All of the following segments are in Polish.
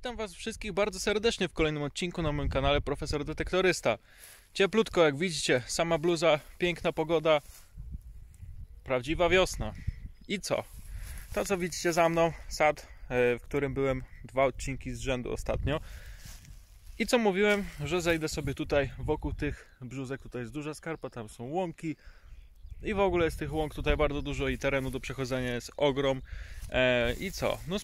witam Was wszystkich bardzo serdecznie w kolejnym odcinku na moim kanale Profesor Detektorysta. Cieplutko, jak widzicie, sama bluza, piękna pogoda, prawdziwa wiosna. I co? To, co widzicie za mną, sad, e, w którym byłem dwa odcinki z rzędu ostatnio. I co mówiłem, że zejdę sobie tutaj wokół tych brzuzek, tutaj jest duża skarpa, tam są łąki, i w ogóle z tych łąk tutaj bardzo dużo i terenu do przechodzenia jest ogrom. E, I co? No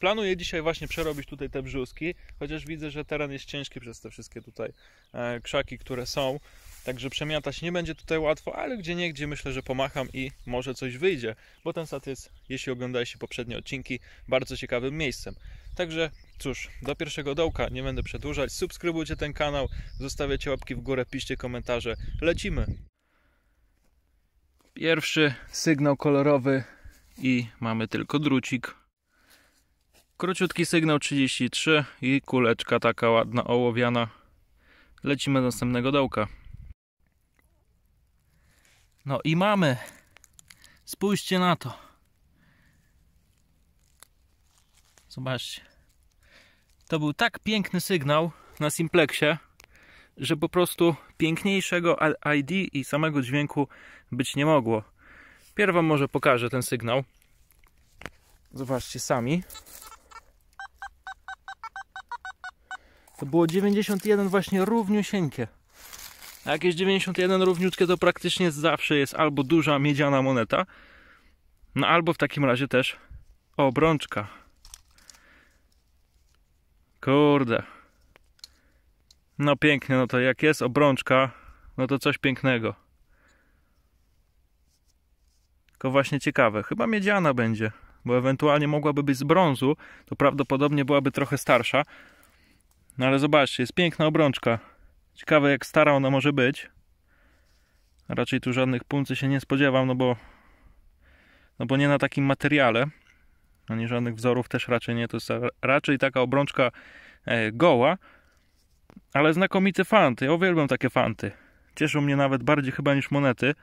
planuję dzisiaj właśnie przerobić tutaj te brzuski, chociaż widzę, że teren jest ciężki przez te wszystkie tutaj e, krzaki, które są. Także przemiatać nie będzie tutaj łatwo, ale gdzie nie, gdzie myślę, że pomacham i może coś wyjdzie, bo ten sad jest, jeśli oglądaliście poprzednie odcinki, bardzo ciekawym miejscem. Także cóż, do pierwszego dołka nie będę przedłużać. Subskrybujcie ten kanał, zostawiacie łapki w górę, piszcie komentarze. Lecimy! Pierwszy sygnał kolorowy i mamy tylko drucik. Króciutki sygnał 33 i kuleczka taka ładna, ołowiana. Lecimy do następnego dołka. No i mamy. Spójrzcie na to. Zobaczcie. To był tak piękny sygnał na Simplexie że po prostu piękniejszego ID i samego dźwięku być nie mogło. Pierw Wam może pokażę ten sygnał. Zobaczcie sami. To było 91 właśnie równiusieńkie. A jak jest 91 równiutkie, to praktycznie zawsze jest albo duża miedziana moneta, no albo w takim razie też obrączka. Kurde, no pięknie, no to jak jest obrączka, no to coś pięknego. To właśnie ciekawe, chyba miedziana będzie, bo ewentualnie mogłaby być z brązu, to prawdopodobnie byłaby trochę starsza. No ale zobaczcie, jest piękna obrączka. Ciekawe jak stara ona może być. Raczej tu żadnych puncy się nie spodziewam, no bo no bo nie na takim materiale. Ani żadnych wzorów też raczej nie, to jest raczej taka obrączka e, goła ale znakomity fant. Ja uwielbiam takie fanty. Cieszą mnie nawet bardziej chyba niż monety,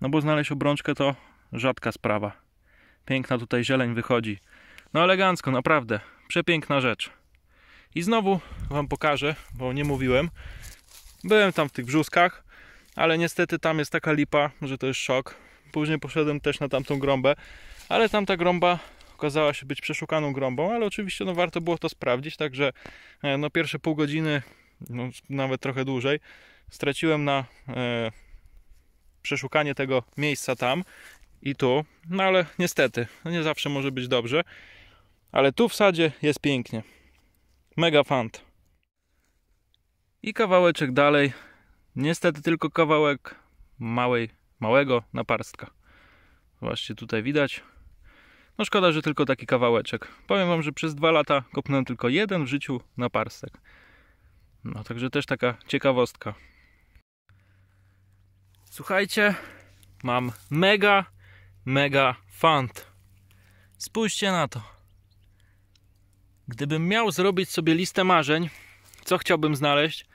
no bo znaleźć obrączkę to rzadka sprawa. Piękna tutaj zieleń wychodzi. No elegancko, naprawdę. Przepiękna rzecz. I znowu Wam pokażę, bo nie mówiłem. Byłem tam w tych brzuskach, ale niestety tam jest taka lipa, że to jest szok. Później poszedłem też na tamtą grąbę, ale tamta grąba okazała się być przeszukaną grąbą, ale oczywiście no, warto było to sprawdzić, także e, no, pierwsze pół godziny no, nawet trochę dłużej, straciłem na e, przeszukanie tego miejsca tam i tu, no ale niestety, no, nie zawsze może być dobrze, ale tu w sadzie jest pięknie. Mega fant. I kawałeczek dalej, niestety tylko kawałek małej, małego naparstka. Właśnie tutaj widać. No szkoda, że tylko taki kawałeczek. Powiem Wam, że przez dwa lata kopnąłem tylko jeden w życiu naparstek. No także też taka ciekawostka. Słuchajcie, mam mega, mega fant. Spójrzcie na to. Gdybym miał zrobić sobie listę marzeń, co chciałbym znaleźć,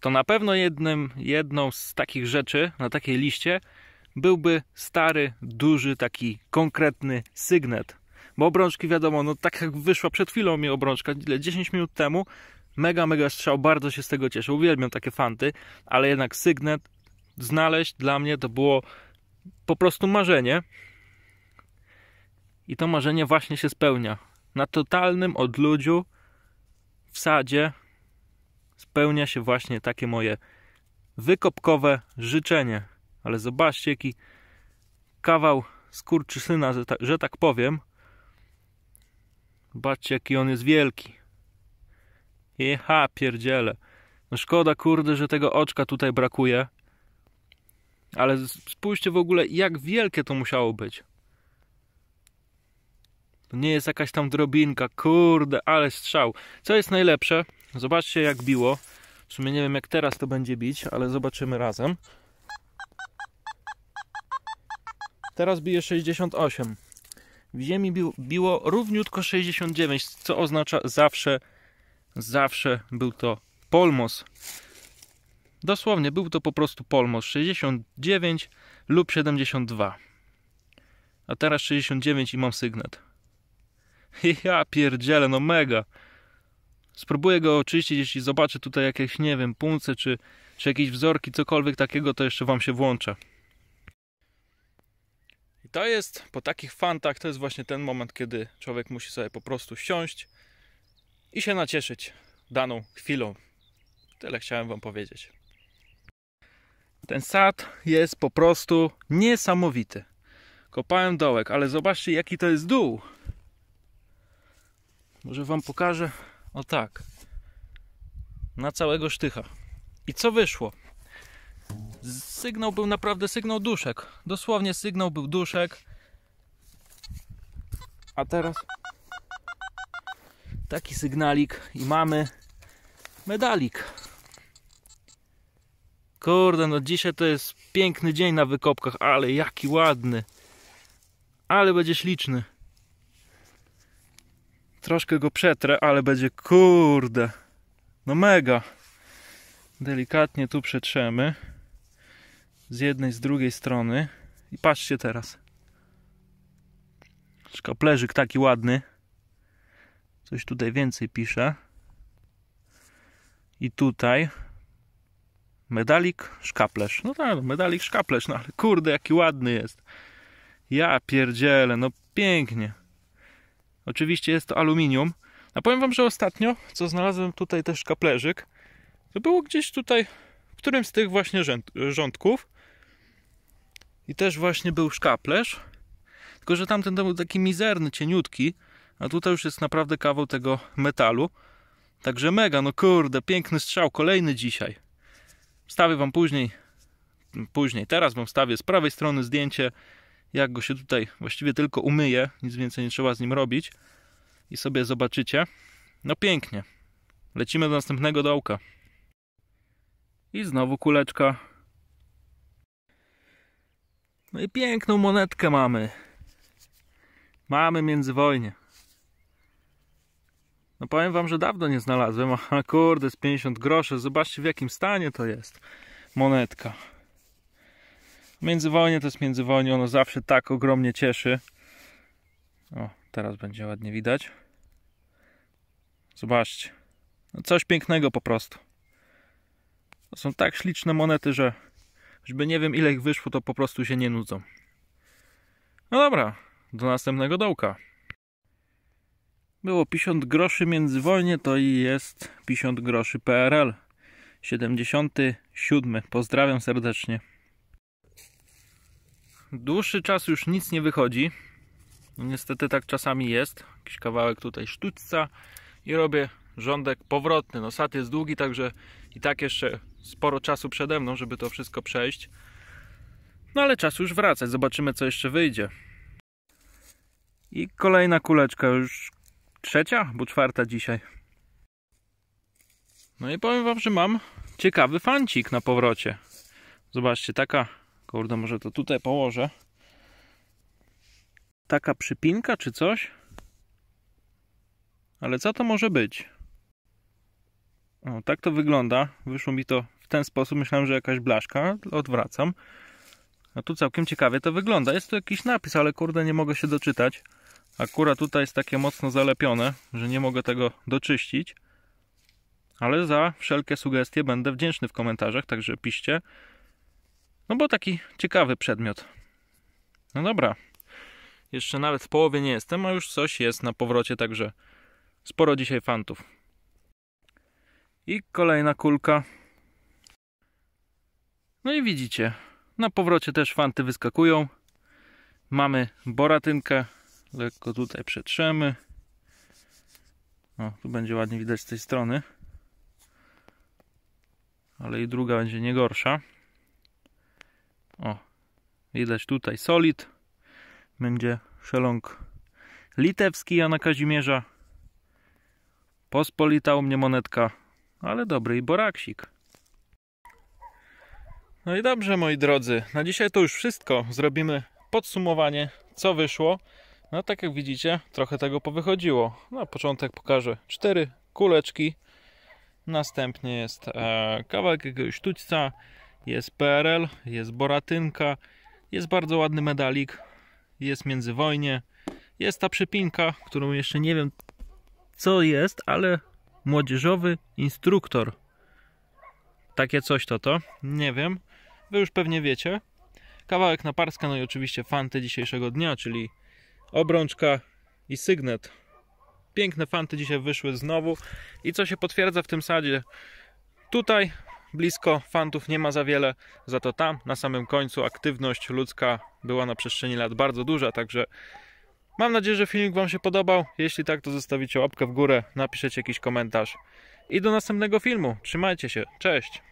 to na pewno jednym, jedną z takich rzeczy na takiej liście byłby stary, duży, taki konkretny sygnet. Bo obrączki wiadomo, no tak jak wyszła przed chwilą mi obrączka, 10 minut temu, Mega, mega strzał, bardzo się z tego cieszę. Uwielbiam takie fanty, ale jednak sygnet znaleźć dla mnie to było po prostu marzenie. I to marzenie właśnie się spełnia. Na totalnym odludziu w sadzie spełnia się właśnie takie moje wykopkowe życzenie. Ale zobaczcie, jaki kawał skurczysyna, że tak powiem. Zobaczcie, jaki on jest wielki. Jeha, pierdziele. No szkoda, kurde, że tego oczka tutaj brakuje. Ale spójrzcie w ogóle, jak wielkie to musiało być. To nie jest jakaś tam drobinka, kurde, ale strzał. Co jest najlepsze? Zobaczcie, jak biło. W sumie nie wiem, jak teraz to będzie bić, ale zobaczymy razem. Teraz bije 68. W ziemi biło równiutko 69, co oznacza zawsze Zawsze był to polmos. Dosłownie był to po prostu polmos 69 lub 72. A teraz 69 i mam sygnet. Ja pierdzielę, no mega. Spróbuję go oczyścić, jeśli zobaczę tutaj jakieś, nie wiem, punce czy, czy jakieś wzorki, cokolwiek takiego, to jeszcze Wam się włączę. I to jest, po takich fantach, to jest właśnie ten moment, kiedy człowiek musi sobie po prostu siąść, i się nacieszyć daną chwilą. Tyle chciałem Wam powiedzieć. Ten sad jest po prostu niesamowity. Kopałem dołek, ale zobaczcie jaki to jest dół. Może Wam pokażę. O tak. Na całego sztycha. I co wyszło? Sygnał był naprawdę sygnał duszek. Dosłownie sygnał był duszek. A teraz taki sygnalik i mamy medalik. Kurde, no dzisiaj to jest piękny dzień na wykopkach, ale jaki ładny. Ale będziesz liczny. Troszkę go przetrę, ale będzie kurde. No mega. Delikatnie tu przetrzemy. Z jednej, z drugiej strony. I patrzcie teraz. Szkaplerzyk taki ładny. Coś tutaj więcej pisze. I tutaj medalik, szkaplerz. No tak, medalik, szkaplerz, no ale kurde, jaki ładny jest. Ja pierdzielę, no pięknie. Oczywiście jest to aluminium. A powiem Wam, że ostatnio, co znalazłem tutaj też szkaplerzyk, to było gdzieś tutaj, w którymś z tych właśnie rzęd, rządków. I też właśnie był szkaplerz. Tylko, że tamten to był taki mizerny, cieniutki. A tutaj już jest naprawdę kawał tego metalu. Także mega, no kurde, piękny strzał, kolejny dzisiaj. Wstawię Wam później, później, teraz Wam wstawię z prawej strony zdjęcie, jak go się tutaj właściwie tylko umyje, nic więcej nie trzeba z nim robić. I sobie zobaczycie. No pięknie. Lecimy do następnego dołka. I znowu kuleczka. No i piękną monetkę mamy. Mamy międzywojnie. No powiem wam, że dawno nie znalazłem, a kurde, z 50 groszy. Zobaczcie w jakim stanie to jest monetka. Międzywojnie to jest międzywojnie, ono zawsze tak ogromnie cieszy. O, teraz będzie ładnie widać. Zobaczcie. No coś pięknego po prostu. To są tak śliczne monety, że żeby nie wiem ile ich wyszło, to po prostu się nie nudzą. No dobra, do następnego dołka było 50 groszy międzywojnie, to i jest 50 groszy PRL. 77. Pozdrawiam serdecznie. Dłuższy czas już nic nie wychodzi. No niestety tak czasami jest. Jakiś kawałek tutaj sztućca i robię rządek powrotny. No sat jest długi, także i tak jeszcze sporo czasu przede mną, żeby to wszystko przejść. No ale czas już wracać. Zobaczymy co jeszcze wyjdzie. I kolejna kuleczka już trzecia, bo czwarta dzisiaj. No i powiem wam, że mam ciekawy fancik na powrocie. Zobaczcie, taka, kurde, może to tutaj położę. Taka przypinka czy coś? Ale co to może być? O, tak to wygląda. Wyszło mi to w ten sposób. Myślałem, że jakaś blaszka. Odwracam. No tu całkiem ciekawie to wygląda. Jest tu jakiś napis, ale kurde, nie mogę się doczytać. Akurat tutaj jest takie mocno zalepione, że nie mogę tego doczyścić. Ale za wszelkie sugestie będę wdzięczny w komentarzach, także piszcie. No bo taki ciekawy przedmiot. No dobra. Jeszcze nawet w połowie nie jestem, a już coś jest na powrocie, także sporo dzisiaj fantów. I kolejna kulka. No i widzicie, na powrocie też fanty wyskakują. Mamy boratynkę, lekko tutaj przetrzemy o, tu będzie ładnie widać z tej strony ale i druga będzie nie gorsza o, widać tutaj solid będzie szeląg litewski Jana Kazimierza pospolita u mnie monetka ale dobry i boraksik no i dobrze moi drodzy, na dzisiaj to już wszystko. Zrobimy podsumowanie, co wyszło. No tak jak widzicie, trochę tego powychodziło. Na początek pokażę cztery kuleczki. Następnie jest e, kawałek jakiegoś sztućca, jest PRL, jest boratynka, jest bardzo ładny medalik, jest międzywojnie, jest ta przypinka, którą jeszcze nie wiem co jest, ale młodzieżowy instruktor. Takie coś to to, nie wiem. Wy już pewnie wiecie. Kawałek na no i oczywiście fanty dzisiejszego dnia, czyli obrączka i sygnet. Piękne fanty dzisiaj wyszły znowu. I co się potwierdza w tym sadzie? Tutaj blisko fantów nie ma za wiele, za to tam na samym końcu aktywność ludzka była na przestrzeni lat bardzo duża, także mam nadzieję, że filmik Wam się podobał. Jeśli tak, to zostawicie łapkę w górę, napiszecie jakiś komentarz. I do następnego filmu. Trzymajcie się. Cześć!